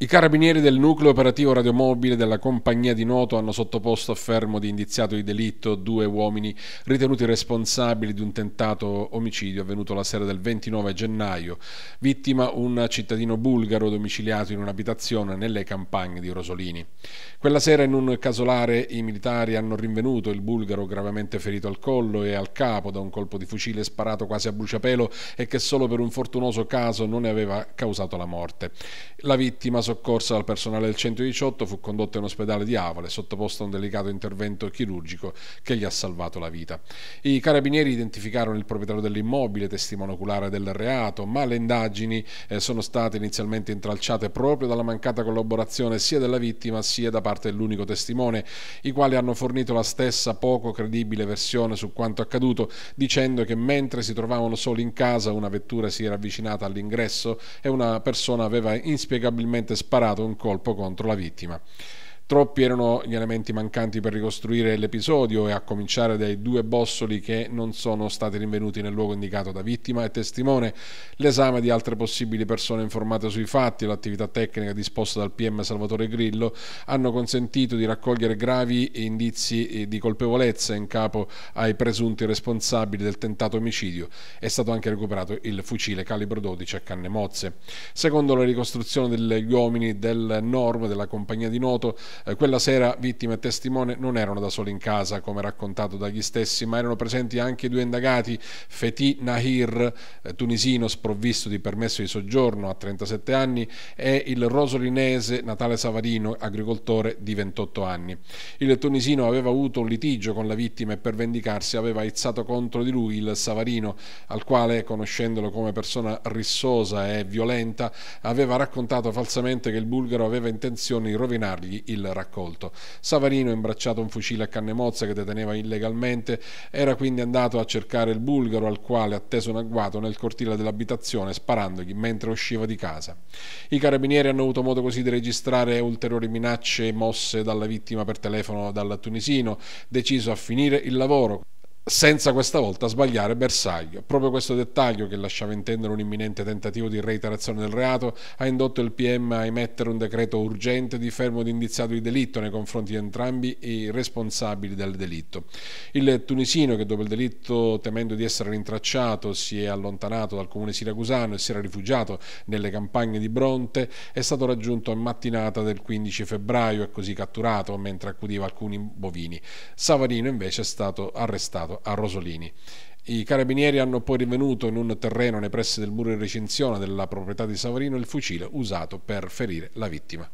I carabinieri del nucleo operativo radiomobile della compagnia di Noto hanno sottoposto a fermo di indiziato di delitto due uomini ritenuti responsabili di un tentato omicidio avvenuto la sera del 29 gennaio, vittima un cittadino bulgaro domiciliato in un'abitazione nelle campagne di Rosolini. Quella sera in un casolare i militari hanno rinvenuto il bulgaro gravemente ferito al collo e al capo da un colpo di fucile sparato quasi a bruciapelo e che solo per un fortunoso caso non ne aveva causato la morte. La vittima soccorsa al personale del 118 fu condotto in ospedale di Avole, sottoposto a un delicato intervento chirurgico che gli ha salvato la vita. I carabinieri identificarono il proprietario dell'immobile, testimone oculare del reato, ma le indagini eh, sono state inizialmente intralciate proprio dalla mancata collaborazione sia della vittima sia da parte dell'unico testimone, i quali hanno fornito la stessa poco credibile versione su quanto accaduto, dicendo che mentre si trovavano soli in casa una vettura si era avvicinata all'ingresso e una persona aveva inspiegabilmente sparato un colpo contro la vittima. Troppi erano gli elementi mancanti per ricostruire l'episodio e a cominciare dai due bossoli che non sono stati rinvenuti nel luogo indicato da vittima e testimone, l'esame di altre possibili persone informate sui fatti e l'attività tecnica disposta dal PM Salvatore Grillo hanno consentito di raccogliere gravi indizi di colpevolezza in capo ai presunti responsabili del tentato omicidio. È stato anche recuperato il fucile calibro 12 a canne mozze. Secondo la ricostruzione degli uomini del Norm della compagnia di Noto, eh, quella sera vittima e testimone non erano da soli in casa, come raccontato dagli stessi, ma erano presenti anche i due indagati, Feti Nahir, eh, tunisino sprovvisto di permesso di soggiorno a 37 anni, e il rosolinese Natale Savarino, agricoltore di 28 anni. Il tunisino aveva avuto un litigio con la vittima e per vendicarsi aveva aizzato contro di lui il Savarino, al quale, conoscendolo come persona rissosa e violenta, aveva raccontato falsamente che il bulgaro aveva intenzione di rovinargli il raccolto. Savarino, imbracciato un fucile a canne mozza che deteneva illegalmente, era quindi andato a cercare il bulgaro al quale atteso un agguato nel cortile dell'abitazione sparandogli mentre usciva di casa. I carabinieri hanno avuto modo così di registrare ulteriori minacce mosse dalla vittima per telefono dal tunisino, deciso a finire il lavoro senza questa volta sbagliare bersaglio. Proprio questo dettaglio, che lasciava intendere un imminente tentativo di reiterazione del reato, ha indotto il PM a emettere un decreto urgente di fermo di indiziato di delitto nei confronti di entrambi i responsabili del delitto. Il tunisino, che dopo il delitto, temendo di essere rintracciato, si è allontanato dal comune siracusano e si era rifugiato nelle campagne di Bronte, è stato raggiunto a mattinata del 15 febbraio e così catturato mentre accudiva alcuni bovini. Savarino invece è stato arrestato a Rosolini. I carabinieri hanno poi rinvenuto in un terreno nei pressi del muro di recinzione della proprietà di Savarino il fucile usato per ferire la vittima.